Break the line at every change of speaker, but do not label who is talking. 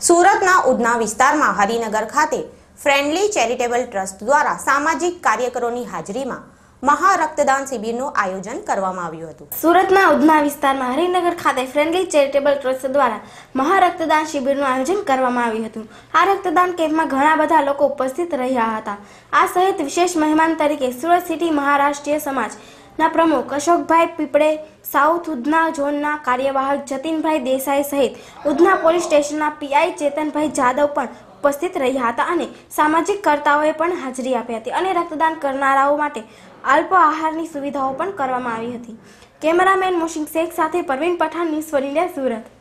સુરતના ઉધના વિસ્તારમાં હરિનગર ખાતે ફ્રેન્ડલી ચેરિટેબલ ટ્રસ્ટ દ્વારા સામાજિક કાર્યકરોની હાજરીમાં મહા રક્તદાન શિબિરનું આયોજન કરવામાં આવ્યું હતું સુરતના ઉધના વિસ્તારમાં હરિનગર ખાતે ફ્રેન્ડલી ચેરિટેબલ ટ્રસ્ટ દ્વારા મહા રક્તદાન શિબિરનું
આયોજન કરવામાં આવ્યું હતું આ રક્તદાન કેમ્પમાં ઘણા બધા લોકો ઉપસ્થિત રહ્યા હતા આ સહિત વિશેષ મહેમાન તરીકે સુરત સિટી મહારાષ્ટ્રીય સમાજ ના પ્રમુખ અશોકભાઈ પીપળે સાઉથ ઉધના ઝોનના કાર્યવાહક જતીનભાઈ દેસાઈ સહિત ઉધના પોલીસ સ્ટેશનના પીઆઈ ચેતનભાઈ જાદવ પણ ઉપસ્થિત રહ્યા હતા અને સામાજિક કર્તાઓએ પણ હાજરી આપી હતી અને રક્તદાન કરનારાઓ માટે અલ્પ આહારની સુવિધાઓ પણ કરવામાં આવી હતી કેમેરામેન મુશિંગ શેખ સાથે પરવીન પઠાણ ન્યૂઝ સુરત